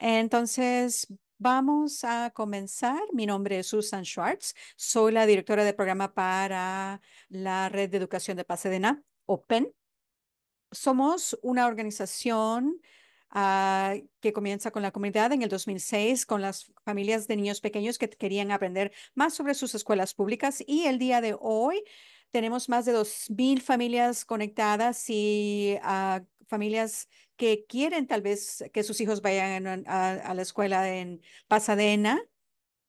Entonces, vamos a comenzar. Mi nombre es Susan Schwartz. Soy la directora de programa para la Red de Educación de Pasadena, OPEN. Somos una organización ah, que comienza con la comunidad en el 2006, con las familias de niños pequeños que querían aprender más sobre sus escuelas públicas. Y el día de hoy tenemos más de 2.000 familias conectadas y ah, familias que quieren tal vez que sus hijos vayan a, la escuela en Pasadena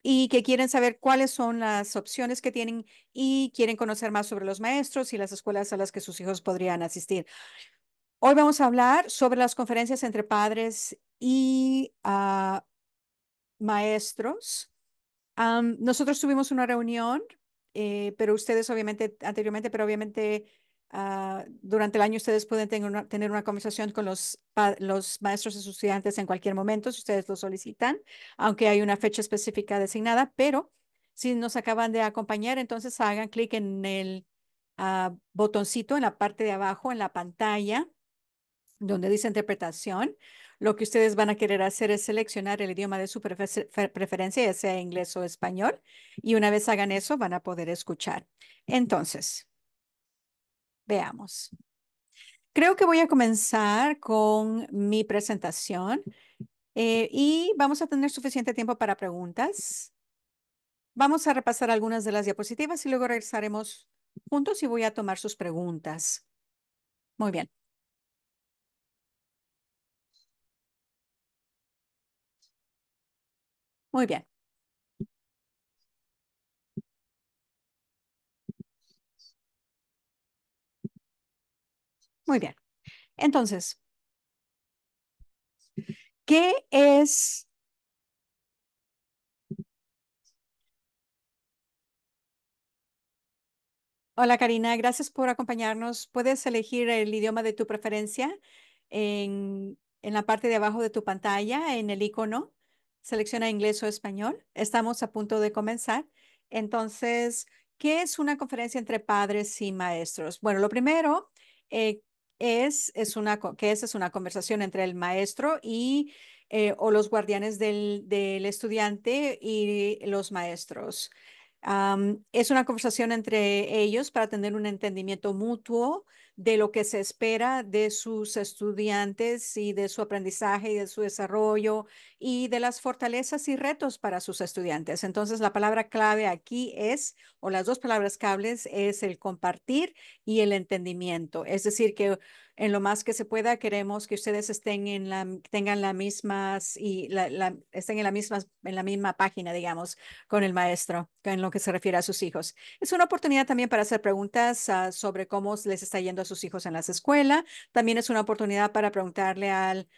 y que quieren saber cuáles son las opciones que tienen y quieren conocer más sobre los maestros y las escuelas a las que sus hijos podrían asistir. Hoy vamos a hablar sobre las conferencias entre padres y ah, maestros. nosotros tuvimos una reunión, eh, pero ustedes obviamente anteriormente, pero obviamente Ah, durante el año ustedes pueden tener una, conversación con los, los maestros estudiantes en cualquier momento, si ustedes lo solicitan, aunque hay una fecha específica designada, pero si nos acaban de acompañar, entonces hagan clic en el ah, botoncito en la parte de abajo, en la pantalla, donde dice interpretación. Lo que ustedes van a querer hacer es seleccionar el idioma de su preferencia, ya sea inglés o español, y una vez hagan eso, van a poder escuchar. Entonces, Veamos. Creo que voy a comenzar con mi presentación eh, y vamos a tener suficiente tiempo para preguntas. Vamos a repasar algunas de las diapositivas y luego regresaremos juntos y voy a tomar sus preguntas. Muy bien. Muy bien. Muy bien. Entonces, ¿qué es Hola Karina, gracias por acompañarnos. Puedes elegir el idioma de tu preferencia en, la parte de abajo de tu pantalla, en el icono. Selecciona inglés o español. Estamos a punto de comenzar. Entonces, ¿qué es una conferencia entre padres y maestros? Bueno, lo primero, eh, es, una, que es, es una conversación entre el maestro y eh, o los guardianes del, del, estudiante y los maestros. es una conversación entre ellos para tener un entendimiento mutuo de lo que se espera de sus estudiantes y de su aprendizaje y de su desarrollo y de las fortalezas y retos para sus estudiantes. Entonces, la palabra clave aquí es, o las dos palabras cables, es el compartir y el entendimiento. Es decir, que en lo más que se pueda queremos que ustedes estén en la, tengan la mismas y estén en la misma, en la misma página, digamos, con el maestro en lo que se refiere a sus hijos. Es una oportunidad también para hacer preguntas ah, sobre cómo les está yendo sus hijos en las escuelas. También es una oportunidad para preguntarle al,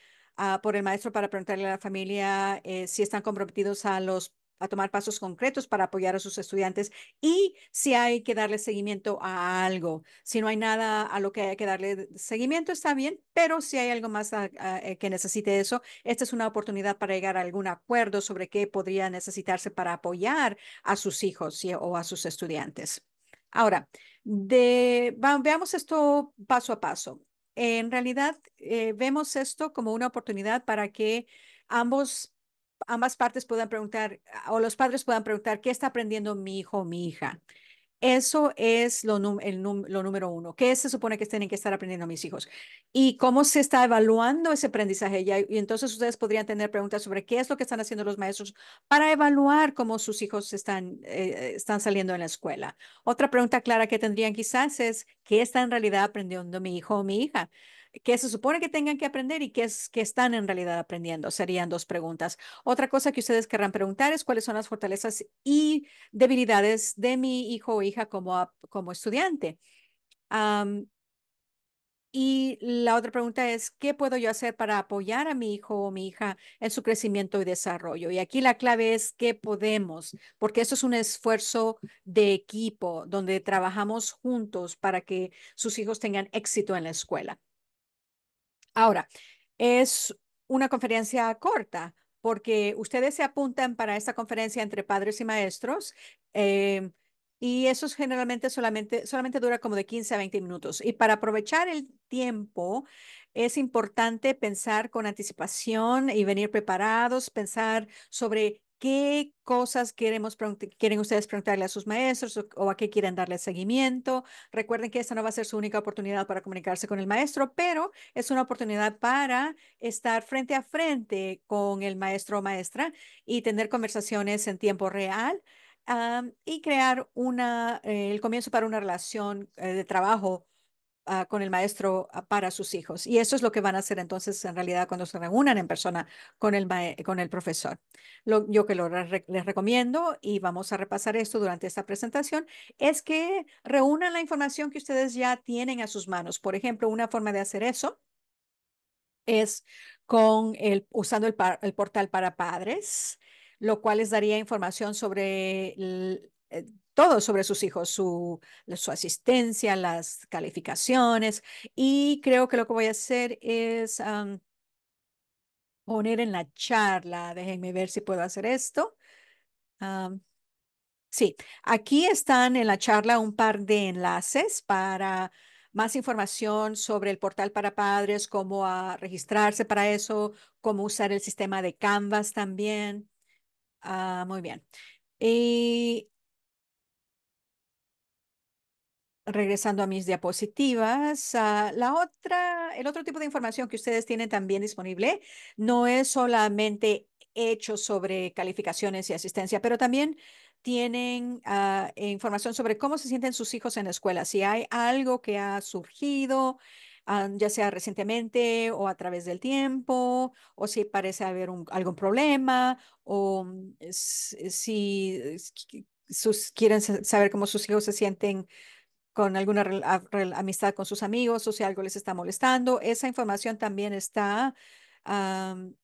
por el maestro, para preguntarle a la familia eh, si están comprometidos a los a tomar pasos concretos para apoyar a sus estudiantes y si hay que darle seguimiento a algo. Si no hay nada a lo que hay que darle seguimiento, está bien, pero si hay algo más eh, que necesite eso, esta es una oportunidad para llegar a algún acuerdo sobre qué podría necesitarse para apoyar a sus hijos o a sus estudiantes. Ahora, de, veamos esto paso a paso. En realidad, eh, vemos esto como una oportunidad para que ambos, ambas partes puedan preguntar o los padres puedan preguntar qué está aprendiendo mi hijo o mi hija. Eso es lo, número uno. ¿Qué se supone que tienen que estar aprendiendo mis hijos? ¿Y cómo se está evaluando ese aprendizaje? Y, entonces ustedes podrían tener preguntas sobre qué es lo que están haciendo los maestros para evaluar cómo sus hijos están, eh, están saliendo en la escuela. Otra pregunta clara que tendrían quizás es, ¿qué está en realidad aprendiendo mi hijo o mi hija? qué se supone que tengan que aprender y qué es que están en realidad aprendiendo. Serían dos preguntas. Otra cosa que ustedes querrán preguntar es cuáles son las fortalezas y debilidades de mi hijo o hija como, estudiante. y la otra pregunta es, ¿qué puedo yo hacer para apoyar a mi hijo o mi hija en su crecimiento y desarrollo? Y aquí la clave es qué podemos, porque esto es un esfuerzo de equipo donde trabajamos juntos para que sus hijos tengan éxito en la escuela. Ahora, es una conferencia corta porque ustedes se apuntan para esta conferencia entre padres y maestros. Eh, y eso generalmente solamente, solamente dura como de 15 a 20 minutos. Y para aprovechar el tiempo, es importante pensar con anticipación y venir preparados, pensar sobre qué cosas quieren ustedes preguntarle a sus maestros o, a qué quieren darle seguimiento. Recuerden que esta no va a ser su única oportunidad para comunicarse con el maestro, pero es una oportunidad para estar frente a frente con el maestro o maestra y tener conversaciones en tiempo real y crear una, eh, el comienzo para una relación eh, de trabajo Ah, con el maestro ah, para sus hijos. Y eso es lo que van a hacer entonces en realidad cuando se reúnan en persona con el, con el profesor. yo que lo les recomiendo y vamos a repasar esto durante esta presentación es que reúnan la información que ustedes ya tienen a sus manos. Por ejemplo, una forma de hacer eso es con el, usando el, el portal para padres, lo cual les daría información sobre el, eh, todo sobre sus hijos, su, asistencia, las calificaciones. Y creo que lo que voy a hacer es poner en la charla, déjenme ver si puedo hacer esto. sí, aquí están en la charla un par de enlaces para más información sobre el portal para padres, cómo registrarse para eso, cómo usar el sistema de Canvas también. Ah, muy bien. Y regresando a mis diapositivas, ah, la otra, el otro tipo de información que ustedes tienen también disponible no es solamente hecho sobre calificaciones y asistencia, pero también tienen ah, información sobre cómo se sienten sus hijos en la escuela, si hay algo que ha surgido, ah, ya sea recientemente o a través del tiempo, o si parece haber algún problema, o mm, si quieren saber cómo sus hijos se sienten con alguna amistad con sus amigos o si algo les está molestando. Esa información también está,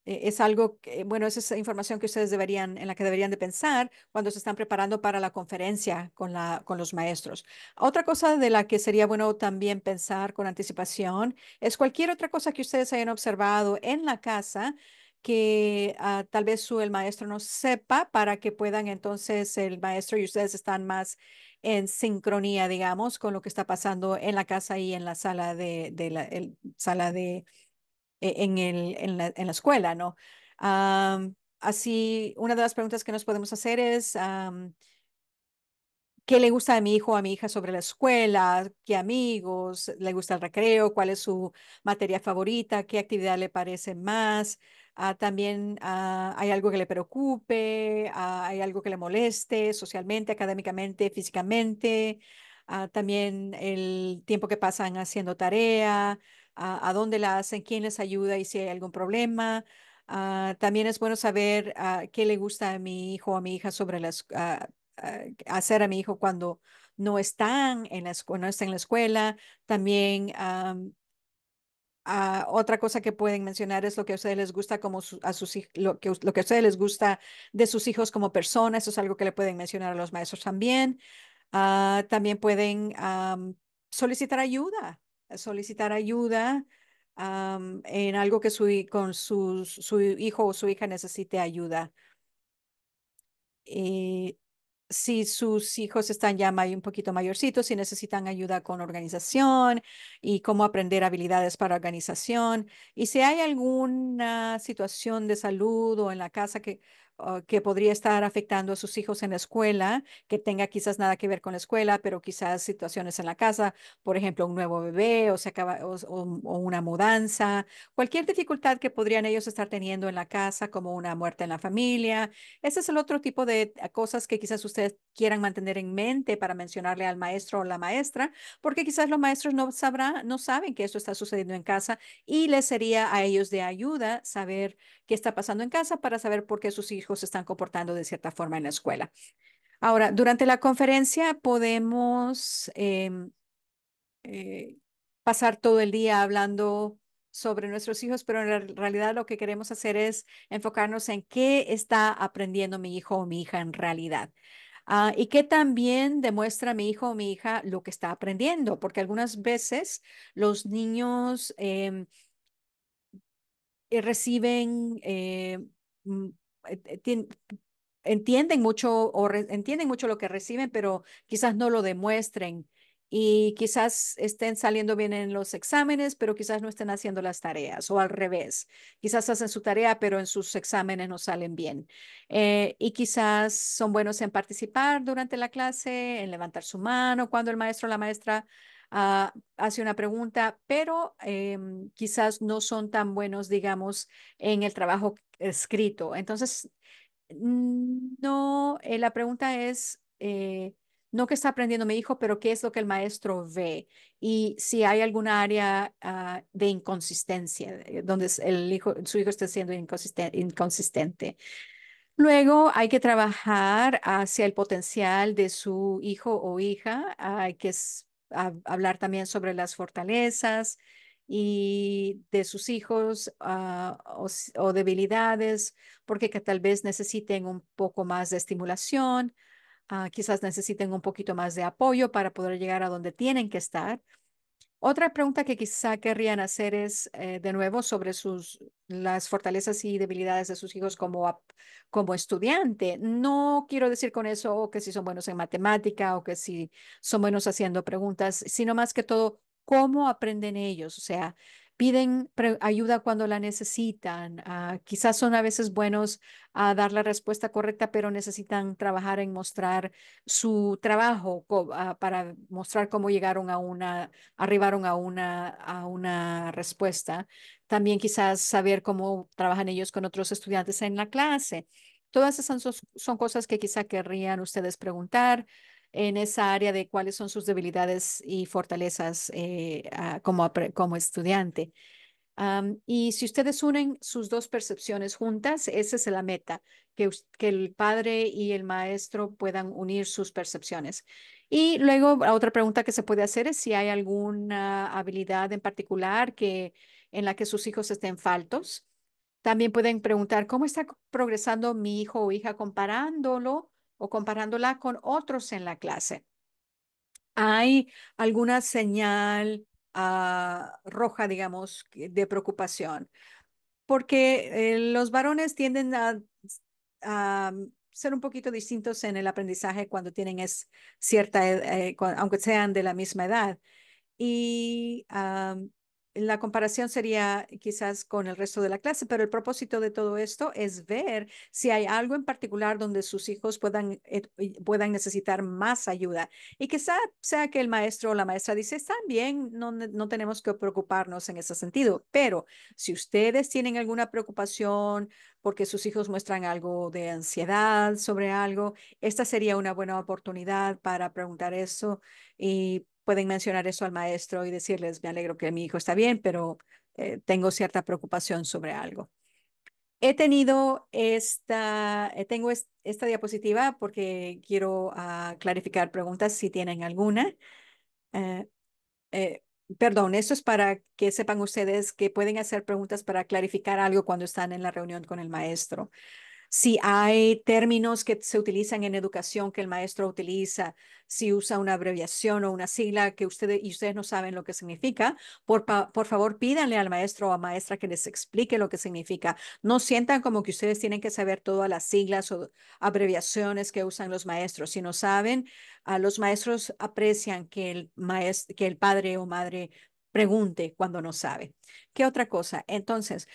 e, es algo, que, bueno, esa información que ustedes deberían, en la que deberían de pensar cuando se están preparando para la conferencia con, la, con los maestros. Otra cosa de la que sería bueno también pensar con anticipación es cualquier otra cosa que ustedes hayan observado en la casa que ah, tal vez su, el maestro no sepa para que puedan entonces el maestro y ustedes están más en sincronía, digamos, con lo que está pasando en la casa y en la sala de, la sala de, e, en, el, en, la, escuela, ¿no? así, una de las preguntas que nos podemos hacer es, ¿qué le gusta a mi hijo o a mi hija sobre la escuela? ¿Qué amigos? ¿Le gusta el recreo? ¿Cuál es su materia favorita? ¿Qué actividad le parece más? Ah, también ah, hay algo que le preocupe, ah, hay algo que le moleste socialmente, académicamente, físicamente, también el tiempo que pasan haciendo tarea, a dónde la hacen, quién les ayuda y si hay algún problema. también es bueno saber qué le gusta a mi hijo o a mi hija sobre las hacer a mi hijo cuando no están en la, no está en la escuela. También Ah, otra cosa que pueden mencionar es lo que a ustedes les gusta como a sus que, lo que ustedes les gusta de sus hijos como personas. Eso es algo que le pueden mencionar a los maestros también. Ah, también pueden solicitar ayuda, solicitar ayuda en algo que su, con su hijo o su hija necesite ayuda. Y eh, si sus hijos están ya un poquito mayorcitos, si necesitan ayuda con organización y cómo aprender habilidades para organización. Y si hay alguna situación de salud o en la casa que que podría estar afectando a sus hijos en la escuela, que tenga quizás nada que ver con la escuela, pero quizás situaciones en la casa, por ejemplo, un nuevo bebé o, se acaba, o, una mudanza, cualquier dificultad que podrían ellos estar teniendo en la casa, como una muerte en la familia. Ese es el otro tipo de cosas que quizás ustedes quieran mantener en mente para mencionarle al maestro o la maestra, porque quizás los maestros no sabrán, no saben que esto está sucediendo en casa y les sería a ellos de ayuda saber qué está pasando en casa para saber por qué sus hijos se están comportando de cierta forma en la escuela. Ahora, durante la conferencia podemos em, eh, pasar todo el día hablando sobre nuestros hijos, pero en realidad lo que queremos hacer es enfocarnos en qué está aprendiendo mi hijo o mi hija en realidad. Ah, y qué también demuestra mi hijo o mi hija lo que está aprendiendo, porque algunas veces los niños em, eh, reciben eh, mm, eh, eh, entienden mucho o entienden mucho lo que reciben, pero quizás no lo demuestren y quizás estén saliendo bien en los exámenes, pero quizás no estén haciendo las tareas o al revés. Quizás hacen su tarea, pero en sus exámenes no salen bien. Eh, y quizás son buenos en participar durante la clase, en levantar su mano cuando el maestro o la maestra Ah, hace una pregunta, pero em, quizás no son tan buenos, digamos, en el trabajo escrito. Entonces, no, eh, la pregunta es, eh, no que está aprendiendo mi hijo, pero qué es lo que el maestro ve y si hay alguna área ah, de inconsistencia eh, donde su hijo está siendo inconsistente. Luego hay que trabajar hacia el potencial de su hijo o hija, que es hablar también sobre las fortalezas y de sus hijos ah, o, debilidades, porque que tal vez necesiten un poco más de estimulación, ah, quizás necesiten un poquito más de apoyo para poder llegar a donde tienen que estar. Otra pregunta que quizá querrían hacer es eh, de nuevo sobre sus, las fortalezas y debilidades de sus hijos como, como estudiante. No quiero decir con eso que si son buenos en matemática o que si son buenos haciendo preguntas, sino más que todo, ¿cómo aprenden ellos? O sea, piden ayuda cuando la necesitan, ah, quizás son a veces buenos a dar la respuesta correcta, pero necesitan trabajar en mostrar su trabajo ah, para mostrar cómo llegaron a una, arribaron a una, a una respuesta. También quizás saber cómo trabajan ellos con otros estudiantes en la clase. Todas esas son, son cosas que quizá querrían ustedes preguntar en esa área de cuáles son sus debilidades y fortalezas eh, como, estudiante. y si ustedes unen sus dos percepciones juntas, esa es la meta, que, el padre y el maestro puedan unir sus percepciones. Y luego otra pregunta que se puede hacer es si hay alguna habilidad en particular que, en la que sus hijos estén faltos. También pueden preguntar cómo está progresando mi hijo o hija comparándolo o comparándola con otros en la clase. ¿Hay alguna señal ah, roja, digamos, de preocupación? Porque eh, los varones tienden a, ser un poquito distintos en el aprendizaje cuando tienen es cierta, eh, eh, aunque sean de la misma edad. Y la comparación sería quizás con el resto de la clase, pero el propósito de todo esto es ver si hay algo en particular donde sus hijos puedan, eh, puedan necesitar más ayuda. Y quizás sea que el maestro o la maestra dice, está bien, no, no tenemos que preocuparnos en ese sentido, pero si ustedes tienen alguna preocupación porque sus hijos muestran algo de ansiedad sobre algo, esta sería una buena oportunidad para preguntar eso y pueden mencionar eso al maestro y decirles, me alegro que mi hijo está bien, pero eh, tengo cierta preocupación sobre algo. He tenido esta, eh, tengo esta diapositiva porque quiero ah, clarificar preguntas si tienen alguna. Eh, perdón, esto es para que sepan ustedes que pueden hacer preguntas para clarificar algo cuando están en la reunión con el maestro si hay términos que se utilizan en educación que el maestro utiliza, si usa una abreviación o una sigla que ustedes y ustedes no saben lo que significa, por, favor pídanle al maestro o a maestra que les explique lo que significa. No sientan como que ustedes tienen que saber todas las siglas o abreviaciones que usan los maestros. Si no saben, a los maestros aprecian que el, que el padre o madre pregunte cuando no sabe. ¿Qué otra cosa? Entonces,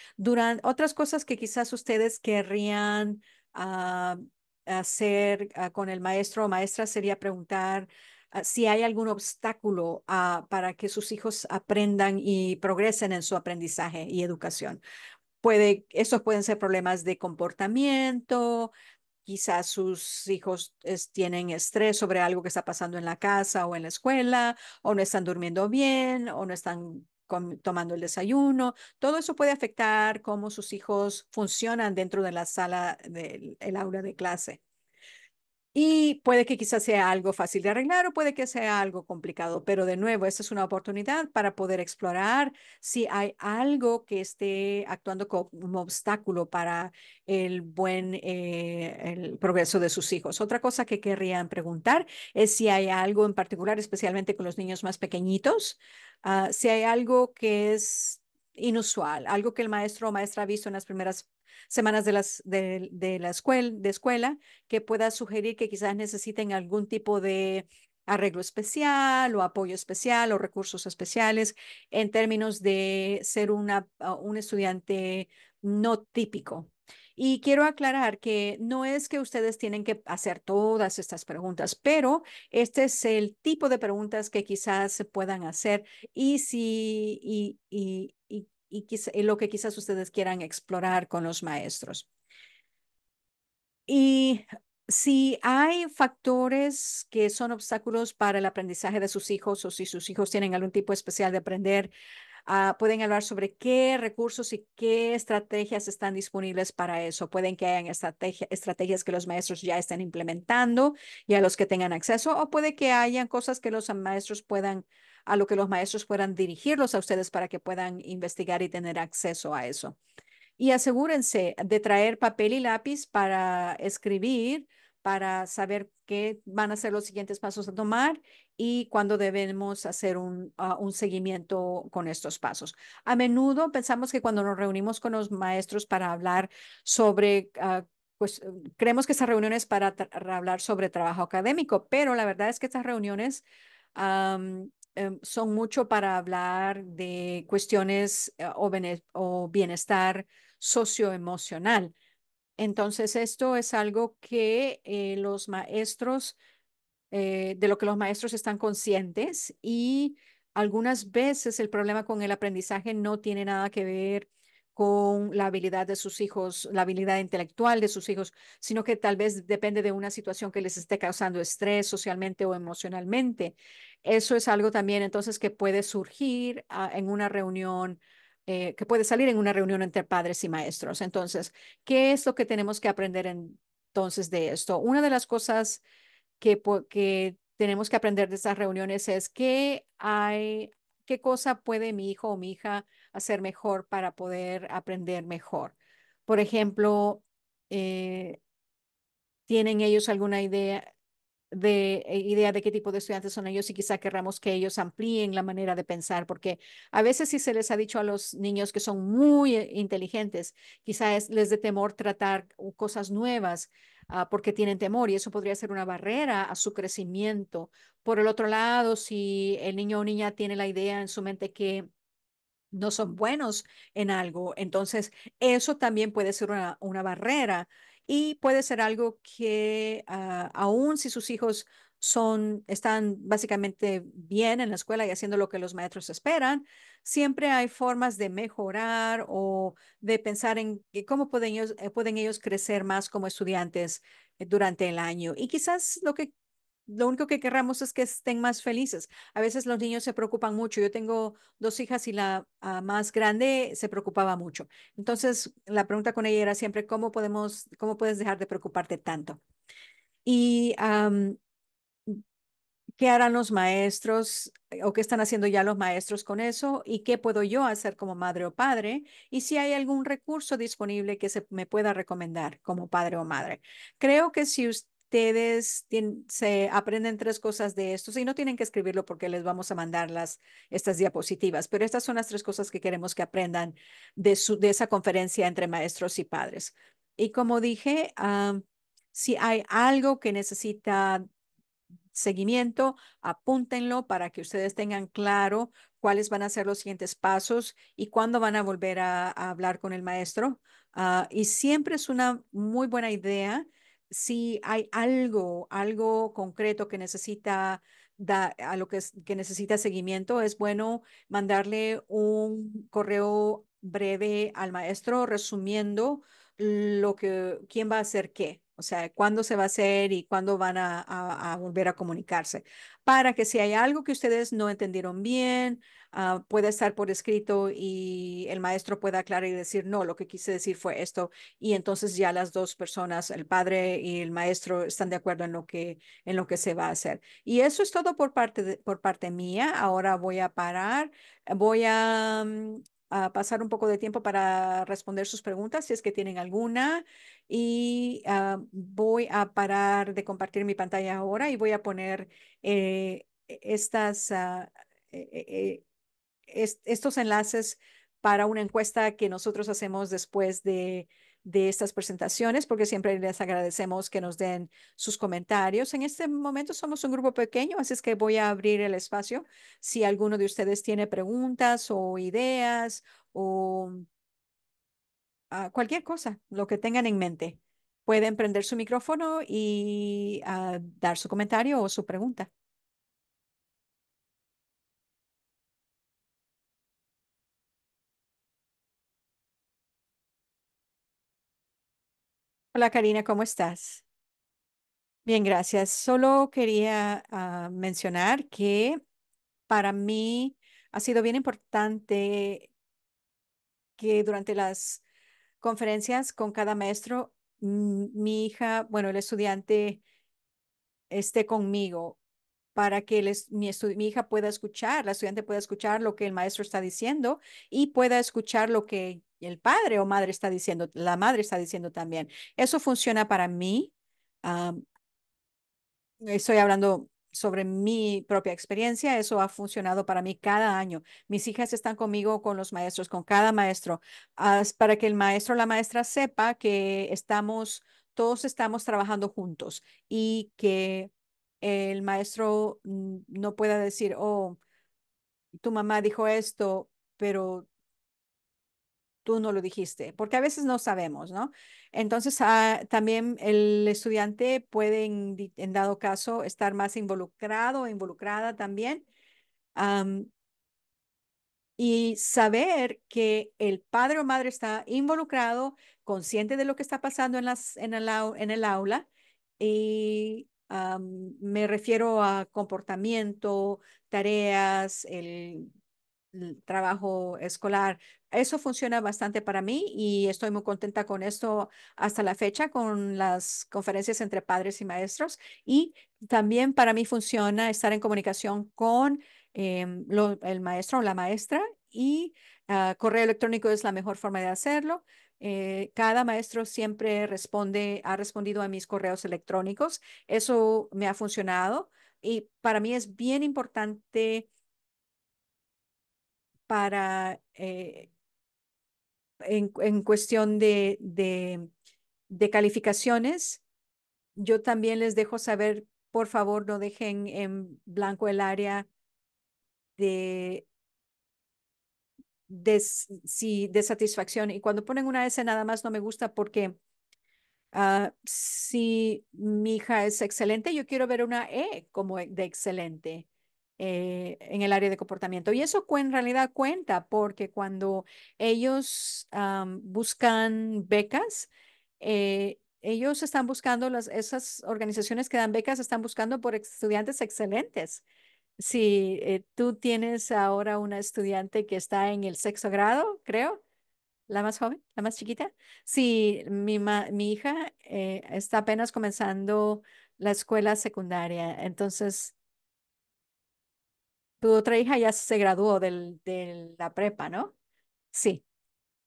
otras cosas que quizás ustedes querrían ah, hacer ah, con el maestro o maestra sería preguntar ah, si hay algún obstáculo para que sus hijos aprendan y progresen en su aprendizaje y educación. Puede, esos pueden ser problemas de comportamiento, Quizás sus hijos tienen estrés sobre algo que está pasando en la casa o en la escuela, o no están durmiendo bien, o no están tomando el desayuno. Todo eso puede afectar cómo sus hijos funcionan dentro de la sala del aula de clase. Y puede que quizás sea algo fácil de arreglar o puede que sea algo complicado, pero de nuevo, esta es una oportunidad para poder explorar si hay algo que esté actuando como obstáculo para el buen eh, el progreso de sus hijos. Otra cosa que querrían preguntar es si hay algo en particular, especialmente con los niños más pequeñitos, ah, si hay algo que es inusual, algo que el maestro o maestra ha visto en las primeras semanas de, las, de, la escuela, de escuela, que pueda sugerir que quizás necesiten algún tipo de arreglo especial o apoyo especial o recursos especiales en términos de ser una, un estudiante no típico, y quiero aclarar que no es que ustedes tienen que hacer todas estas preguntas, pero este es el tipo de preguntas que quizás se puedan hacer y si y, lo que quizás ustedes quieran explorar con los maestros. Y si hay factores que son obstáculos para el aprendizaje de sus hijos o si sus hijos tienen algún tipo especial de aprender Ah, pueden hablar sobre qué recursos y qué estrategias están disponibles para eso. Pueden que hayan estrategias que los maestros ya estén implementando y a los que tengan acceso, o puede que hayan cosas que los maestros puedan a lo que los maestros puedan dirigirlos a ustedes para que puedan investigar y tener acceso a eso. Y asegúrense de traer papel y lápiz para escribir para saber qué van a ser los siguientes pasos a tomar y cuándo debemos hacer ah, un, seguimiento con estos pasos. A menudo pensamos que cuando nos reunimos con los maestros para hablar sobre ah, pues creemos que reunión es para hablar sobre trabajo académico, pero la verdad es que estas reuniones em, son mucho para hablar de cuestiones eh, o, bienestar socioemocional. Entonces, esto es algo que eh, los maestros, eh, de lo que los maestros están conscientes y algunas veces el problema con el aprendizaje no tiene nada que ver con la habilidad de sus hijos, la habilidad intelectual de sus hijos, sino que tal vez depende de una situación que les esté causando estrés socialmente o emocionalmente. Eso es algo también entonces que puede surgir ah, en una reunión eh, que puede salir en una reunión entre padres y maestros. Entonces, ¿qué es lo que tenemos que aprender entonces de esto? Una de las cosas que, que tenemos que aprender de estas reuniones es qué hay, qué cosa puede mi hijo o mi hija hacer mejor para poder aprender mejor. Por ejemplo, eh, ¿tienen ellos alguna idea? de eh, idea de qué tipo de estudiantes son ellos y quizá querramos que ellos amplíen la manera de pensar, porque a veces si se les ha dicho a los niños que son muy eh, inteligentes, quizá les dé temor tratar cosas nuevas ah, porque tienen temor y eso podría ser una barrera a su crecimiento. Por el otro lado, si el niño o niña tiene la idea en su mente que no son buenos en algo, entonces eso también puede ser una, una barrera y puede ser algo que aun ah, aún si sus hijos son, están básicamente bien en la escuela y haciendo lo que los maestros esperan, siempre hay formas de mejorar o de pensar en cómo pueden ellos, eh, pueden ellos crecer más como estudiantes eh, durante el año. Y quizás lo que lo único que querramos es que estén más felices. A veces los niños se preocupan mucho. Yo tengo dos hijas y la ah, más grande se preocupaba mucho. Entonces, la pregunta con ella era siempre, ¿cómo podemos, cómo puedes dejar de preocuparte tanto? Y ¿qué harán los maestros o qué están haciendo ya los maestros con eso? ¿Y qué puedo yo hacer como madre o padre? Y si hay algún recurso disponible que se me pueda recomendar como padre o madre. Creo que si usted ustedes se aprenden tres cosas de esto. Y no tienen que escribirlo porque les vamos a mandar las, estas diapositivas, pero estas son las tres cosas que queremos que aprendan de, esa conferencia entre maestros y padres. Y como dije, ah, si hay algo que necesita seguimiento, apúntenlo para que ustedes tengan claro cuáles van a ser los siguientes pasos y cuándo van a volver a, hablar con el maestro. Ah, y siempre es una muy buena idea si hay algo, algo concreto que necesita da, a lo que, que necesita seguimiento, es bueno mandarle un correo breve al maestro resumiendo lo que quién va a hacer qué o sea, cuándo se va a hacer y cuándo van a, volver a comunicarse. Para que si hay algo que ustedes no entendieron bien, puede ah, pueda estar por escrito y el maestro pueda aclarar y decir, no, lo que quise decir fue esto. Y entonces ya las dos personas, el padre y el maestro, están de acuerdo en lo que, en lo que se va a hacer. Y eso es todo por parte, por parte mía. Ahora voy a parar. Voy a mm, a pasar un poco de tiempo para responder sus preguntas, si es que tienen alguna. Y ah, voy a parar de compartir mi pantalla ahora y voy a poner eh, e-, estas, ah, e-, e-, estos enlaces para una encuesta que nosotros hacemos después de de estas presentaciones, porque siempre les agradecemos que nos den sus comentarios. En este momento somos un grupo pequeño, así es que voy a abrir el espacio. Si alguno de ustedes tiene preguntas o ideas o ah, cualquier cosa, lo que tengan en mente, pueden prender su micrófono y ah, dar su comentario o su pregunta. Hola Karina, ¿cómo estás? Bien, gracias. Solo quería ah, mencionar que para mí ha sido bien importante que durante las conferencias con cada maestro, mi hija, bueno, el estudiante esté conmigo para que mi, hija pueda escuchar, la estudiante pueda escuchar lo que el maestro está diciendo y pueda escuchar lo que el padre o madre está diciendo, la madre está diciendo también. Eso funciona para mí. estoy hablando sobre mi propia experiencia, eso ha funcionado para mí cada año. Mis hijas están conmigo, con los maestros, con cada maestro, para que el maestro o la maestra sepa que estamos, todos estamos trabajando juntos y que el maestro mm, no pueda decir, oh, tu mamá dijo esto, pero tú no lo dijiste, porque a veces no sabemos, ¿no? Entonces, ah, también el estudiante puede, en, dado caso, estar más involucrado, involucrada también. y saber que el padre o madre está involucrado, consciente de lo que está pasando en, las, en, el, en el aula y me refiero a comportamiento, tareas, el, trabajo escolar. Eso funciona bastante para mí y estoy muy contenta con esto hasta la fecha, con las conferencias entre padres y maestros. Y también para mí funciona estar en comunicación con em, el maestro o la maestra y ah, correo electrónico es la mejor forma de hacerlo. Eh, cada maestro siempre responde, ha respondido a mis correos electrónicos. Eso me ha funcionado y para mí es bien importante para eh, en, cuestión de, de, calificaciones. Yo también les dejo saber, por favor, no dejen en blanco el área de de, de satisfacción. Y cuando ponen una S nada más no me gusta porque ah, si mi hija es excelente, yo quiero ver una E como de excelente. Eh, en el área de comportamiento. Y eso en realidad cuenta porque cuando ellos buscan becas, eh, ellos están buscando, las, esas organizaciones que dan becas están buscando por estudiantes excelentes si eh, tú tienes ahora una estudiante que está en el sexto grado, creo, la más joven, la más chiquita, si mi, hija eh, está apenas comenzando la escuela secundaria, entonces tu otra hija ya se graduó del, de la prepa, ¿no? Sí.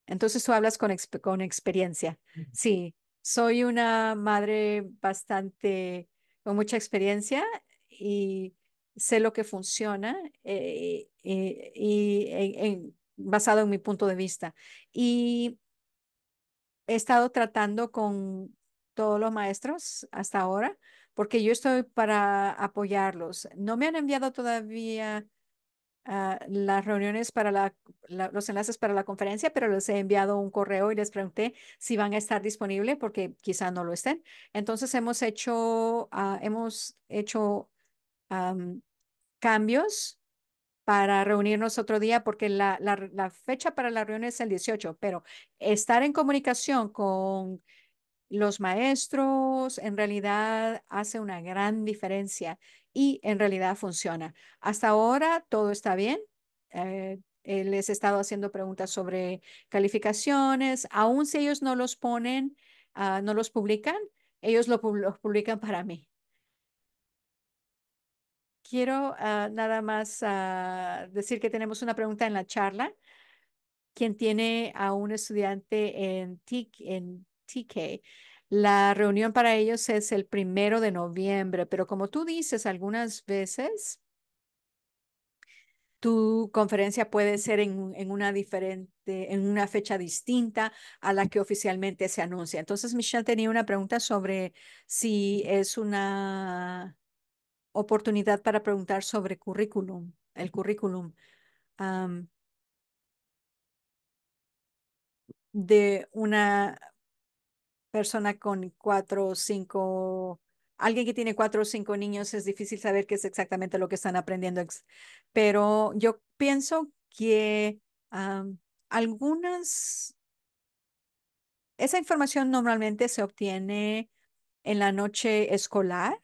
Entonces tú hablas con, con experiencia. Sí, soy una madre bastante, con mucha experiencia y sé lo que funciona eh, eh, y en, basado en mi punto de vista. Y he estado tratando con todos los maestros hasta ahora, porque yo estoy para apoyarlos. No me han enviado todavía ah, las reuniones para la, los enlaces para la conferencia, pero les he enviado un correo y les pregunté si van a estar disponibles, porque quizá no lo estén. Entonces hemos hecho, ah, hemos hecho cambios para reunirnos otro día, porque la, fecha para la reunión es el 18, pero estar en comunicación con los maestros en realidad hace una gran diferencia y en realidad funciona. Hasta ahora todo está bien. Eh, eh, les he estado haciendo preguntas sobre calificaciones, aun si ellos no los ponen, ah, no los publican, ellos lo, los publican para mí. Quiero ah, nada más ah, decir que tenemos una pregunta en la charla. Quien tiene a un estudiante en, TIC en TK? La reunión para ellos es el primero de noviembre, pero como tú dices algunas veces, tu conferencia puede ser en, una diferente, en una fecha distinta a la que oficialmente se anuncia. Entonces, Michelle tenía una pregunta sobre si es una oportunidad para preguntar sobre currículum, el currículum. de una persona con cuatro o cinco, alguien que tiene cuatro o cinco niños, es difícil saber qué es exactamente lo que están aprendiendo. Pero yo pienso que algunas, esa información normalmente se obtiene en la noche escolar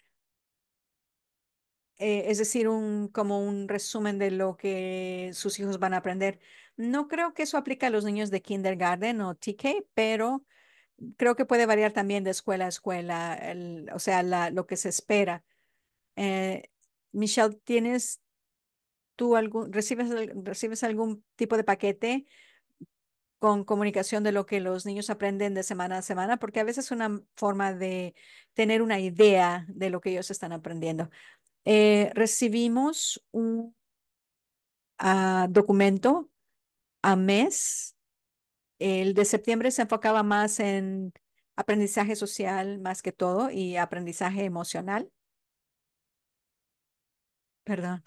eh, es decir, un, como un resumen de lo que sus hijos van a aprender. No creo que eso aplique a los niños de kindergarten o TK, pero creo que puede variar también de escuela a escuela, o sea, lo que se espera. Eh, Michelle, ¿tienes tú algún, recibes algún tipo de paquete con comunicación de lo que los niños aprenden de semana a semana? Porque a veces es una forma de tener una idea de lo que ellos están aprendiendo. Eh, recibimos un ah, documento a mes. El de septiembre se enfocaba más en aprendizaje social más que todo y aprendizaje emocional. Perdón.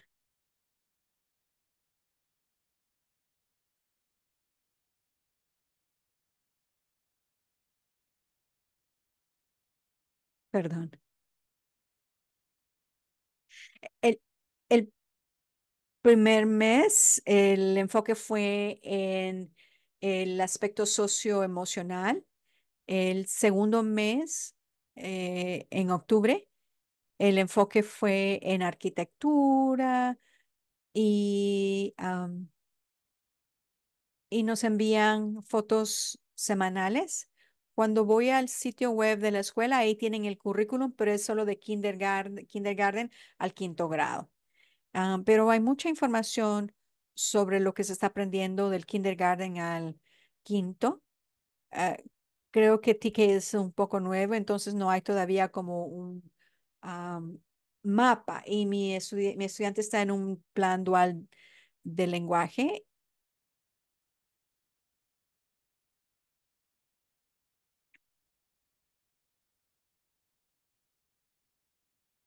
Perdón el, primer mes el enfoque fue en el aspecto socioemocional. El segundo mes, eh, en octubre, el enfoque fue en arquitectura y, y nos envían fotos semanales cuando voy al sitio web de la escuela, ahí tienen el currículum, pero es solo de kindergarten, al quinto grado. Ah, pero hay mucha información sobre lo que se está aprendiendo del kindergarten al quinto. Ah, creo que TK es un poco nuevo, entonces no hay todavía como un ah, mapa y mi, mi estudiante está en un plan dual de lenguaje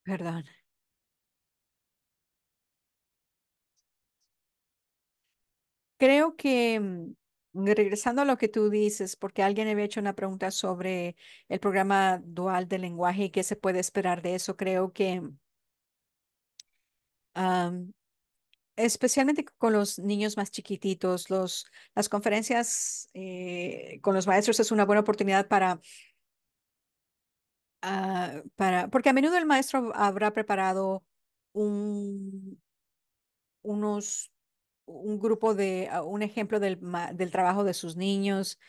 Perdón. Creo que mm, regresando a lo que tú dices, porque alguien había hecho una pregunta sobre el programa dual de lenguaje y qué se puede esperar de eso, creo que especialmente con los niños más chiquititos, los, las conferencias eh, con los maestros es una buena oportunidad para Ah, para, porque a menudo el maestro habrá preparado un, unos, un grupo de, ah, un ejemplo del, del trabajo de sus niños,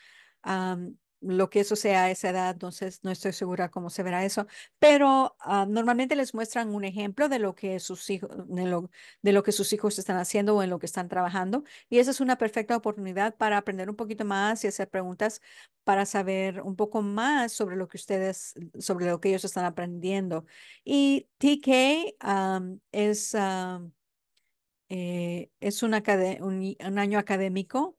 lo que eso sea a esa edad, entonces no estoy segura cómo se verá eso, pero ah, normalmente les muestran un ejemplo de lo que sus hijos, de lo, que sus hijos están haciendo o en lo que están trabajando, y esa es una perfecta oportunidad para aprender un poquito más y hacer preguntas para saber un poco más sobre lo que ustedes, sobre lo que ellos están aprendiendo. Y TK es, eh, es un año académico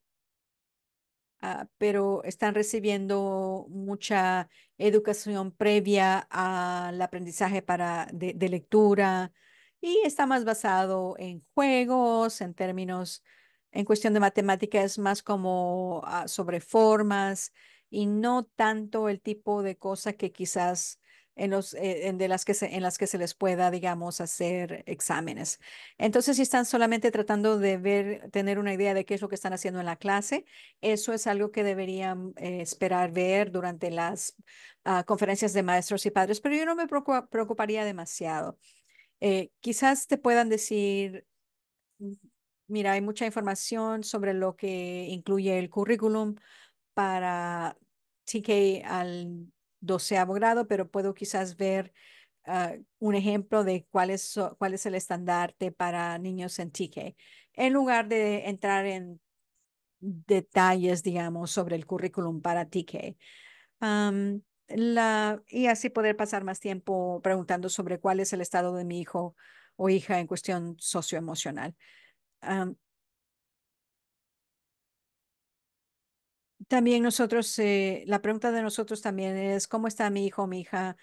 Ah, pero están recibiendo mucha educación previa al aprendizaje para, de, lectura y está más basado en juegos, en términos, en cuestión de matemáticas, es más como ah, sobre formas y no tanto el tipo de cosa que quizás en, los, eh, de las que se, en las que se les pueda, digamos, hacer exámenes. Entonces, si están solamente tratando de ver, tener una idea de qué es lo que están haciendo en la clase, eso es algo que deberían eh, esperar ver durante las ah, conferencias de maestros y padres, pero yo no me preocuparía demasiado. Eh, quizás te puedan decir, mira, hay mucha información sobre lo que incluye el currículum para TK al doceavo grado, pero puedo quizás ver ah, un ejemplo de cuál es, cuál es el estandarte para niños en TK, en lugar de entrar en detalles, digamos, sobre el currículum para TK. y así poder pasar más tiempo preguntando sobre cuál es el estado de mi hijo o hija en cuestión socioemocional. También nosotros, eh, la pregunta de nosotros también es, ¿cómo está mi hijo o mi hija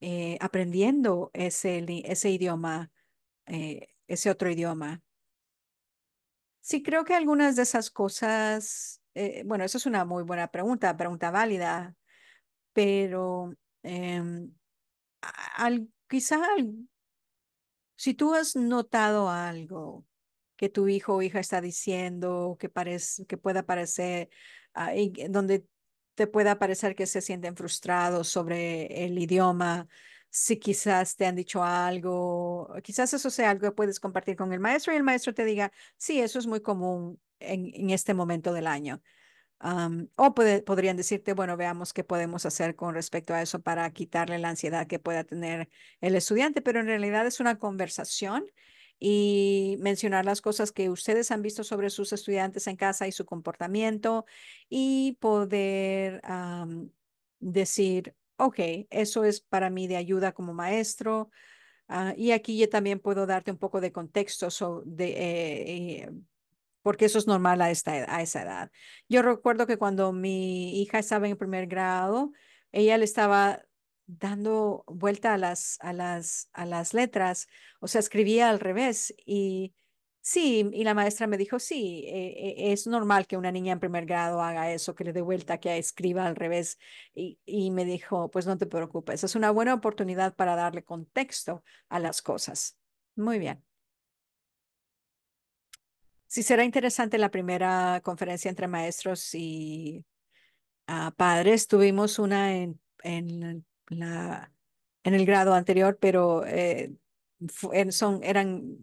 eh, aprendiendo ese, ese idioma, eh, ese otro idioma? Sí, creo que algunas de esas cosas, bueno, esa es una muy buena pregunta, pregunta válida, pero em, al, quizá si tú has notado algo que tu hijo o hija está diciendo que, parece, que pueda parecer Ah, donde te pueda parecer que se sienten frustrados sobre el idioma, si quizás te han dicho algo, quizás eso sea algo que puedes compartir con el maestro y el maestro te diga, sí, eso es muy común en, este momento del año. o podrían decirte, bueno, veamos qué podemos hacer con respecto a eso para quitarle la ansiedad que pueda tener el estudiante, pero en realidad es una conversación y mencionar las cosas que ustedes han visto sobre sus estudiantes en casa y su comportamiento y poder decir, ok, eso es para mí de ayuda como maestro. Ah, y aquí yo también puedo darte un poco de contexto eh, eh, porque eso es normal a, esta, a esa edad. Yo recuerdo que cuando mi hija estaba en primer grado, ella le estaba dando vuelta a las, a las, a las letras, o sea, escribía al revés y sí, y la maestra me dijo, sí, eh, eh, es normal que una niña en primer grado haga eso, que le dé vuelta, que escriba al revés y, me dijo, pues no te preocupes, es una buena oportunidad para darle contexto a las cosas. Muy bien. Sí, será interesante la primera conferencia entre maestros y ah, padres. Tuvimos una en, en la, en el grado anterior, pero eh, eran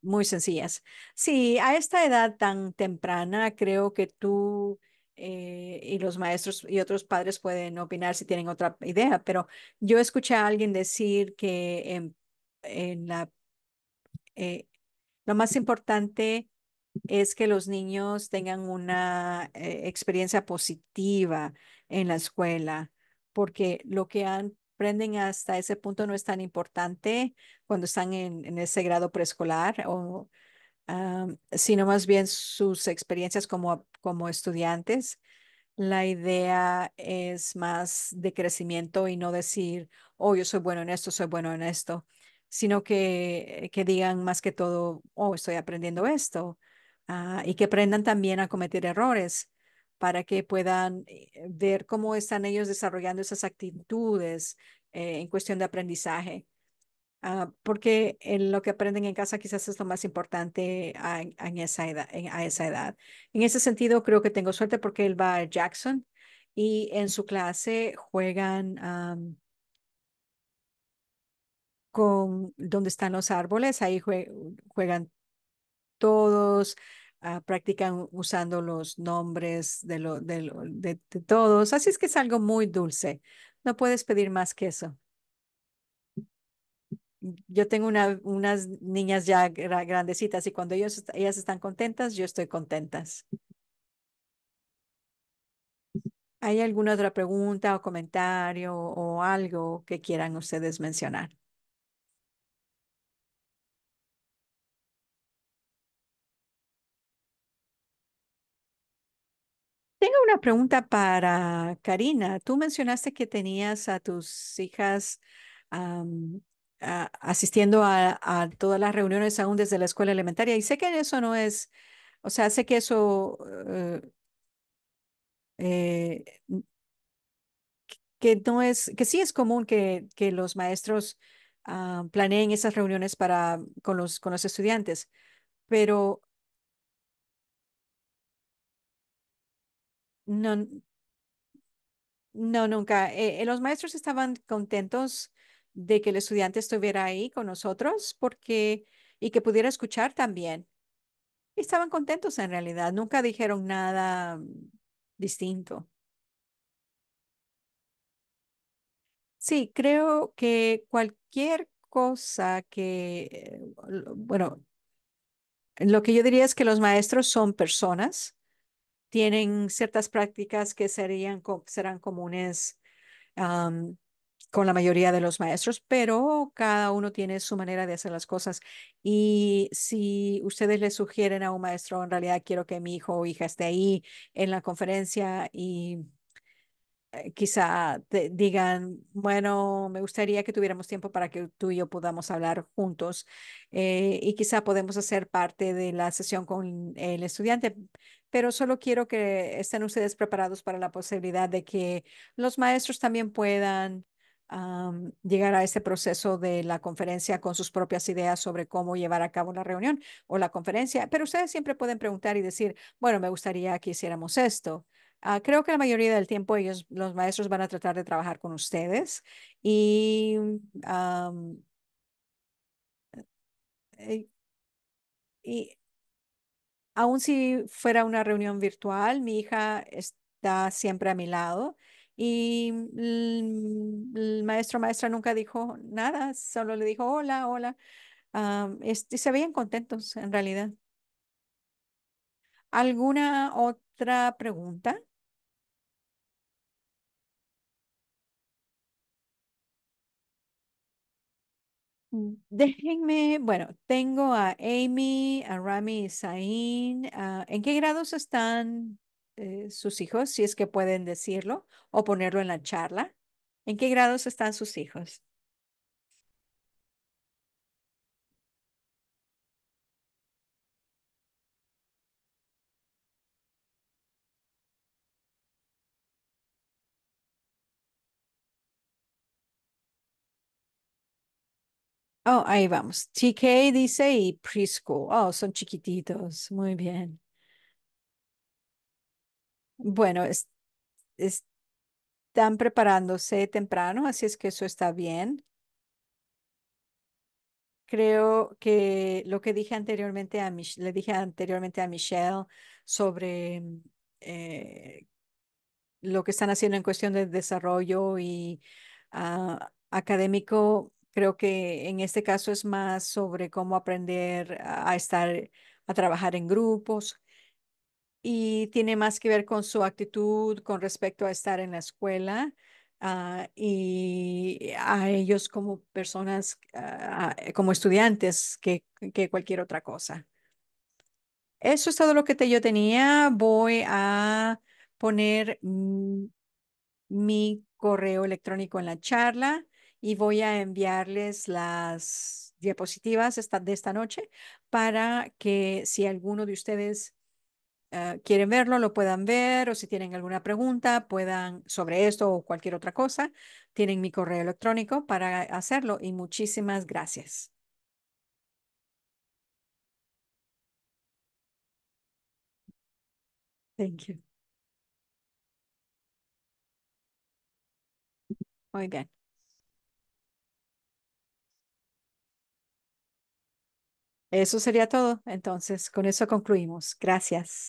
muy sencillas. Sí, a esta edad tan temprana creo que tú eh, y los maestros y otros padres pueden opinar si tienen otra idea, pero yo escuché a alguien decir que en, la, eh, lo más importante es que los niños tengan una experiencia positiva en la escuela porque lo que aprenden hasta ese punto no es tan importante cuando están en, ese grado preescolar, ah, sino más bien sus experiencias como, estudiantes. La idea es más de crecimiento y no decir, oh, yo soy bueno en esto, soy bueno en esto, sino que, digan más que todo, oh, estoy aprendiendo esto, ah, y que aprendan también a cometer errores para que puedan eh, ver cómo están ellos desarrollando esas actitudes eh, en cuestión de aprendizaje. Ah, porque lo que aprenden en casa quizás es lo más importante a, esa edad, en, a esa edad. En ese sentido, creo que tengo suerte porque él va a Jackson y en su clase juegan con donde están los árboles, ahí juegan todos, Ah, practican usando los nombres de, lo, de, todos. Así es que es algo muy dulce. No puedes pedir más que eso. Yo tengo una, unas niñas ya grandecitas y cuando ellas están contentas, yo estoy contentas. ¿Hay alguna otra pregunta o comentario o algo que quieran ustedes mencionar? pregunta para Karina. Tú mencionaste que tenías a tus hijas asistiendo a, todas las reuniones aún desde la escuela elementaria y sé que eso no es, o sea, sé que eso eh, eh, que no es, que sí es común que, los maestros ah, planeen esas reuniones para, con, los, con los estudiantes, pero No, no, nunca. Eh, eh, los maestros estaban contentos de que el estudiante estuviera ahí con nosotros porque y que pudiera escuchar también. Estaban contentos en realidad, nunca dijeron nada distinto. Sí, creo que cualquier cosa que, eh, bueno, lo que yo diría es que los maestros son personas tienen ciertas prácticas que serían, serán comunes con la mayoría de los maestros, pero cada uno tiene su manera de hacer las cosas. Y si ustedes le sugieren a un maestro, en realidad quiero que mi hijo o hija esté ahí en la conferencia y eh, quizá digan, bueno, me gustaría que tuviéramos tiempo para que tú y yo podamos hablar juntos eh, y quizá podemos hacer parte de la sesión con el estudiante, pero solo quiero que estén ustedes preparados para la posibilidad de que los maestros también puedan llegar a este proceso de la conferencia con sus propias ideas sobre cómo llevar a cabo la reunión o la conferencia. Pero ustedes siempre pueden preguntar y decir, bueno, me gustaría que hiciéramos esto. Ah, creo que la mayoría del tiempo ellos, los maestros, van a tratar de trabajar con ustedes y eh, y aun si fuera una reunión virtual, mi hija está siempre a mi lado y el maestro maestra nunca dijo nada, solo le dijo hola, hola. y se veían contentos en realidad. ¿Alguna otra pregunta? Mm, déjenme, bueno, tengo a Amy, a Rami y Zain. Ah, ¿En qué grados están eh, sus hijos? Si es que pueden decirlo o ponerlo en la charla. ¿En qué grados están sus hijos? Oh, ahí vamos. TK dice y preschool. Oh, son chiquititos. Muy bien. Bueno, están preparándose temprano, así es que eso está bien. Creo que lo que dije anteriormente a Mich le dije anteriormente a Michelle sobre eh, lo que están haciendo en cuestión de desarrollo y ah, académico Creo que en este caso es más sobre cómo aprender a estar, a trabajar en grupos y tiene más que ver con su actitud con respecto a estar en la escuela ah, y a ellos como personas, ah, eh, como estudiantes que, que cualquier otra cosa. Eso es todo lo que yo tenía. Voy a poner mm, mi correo electrónico en la charla y voy a enviarles las diapositivas de esta noche para que si alguno de ustedes ah, quiere verlo, lo puedan ver o si tienen alguna pregunta puedan sobre esto o cualquier otra cosa, tienen mi correo electrónico para hacerlo y muchísimas gracias. Thank you. Muy bien. Eso sería todo. Entonces, con eso concluimos. Gracias.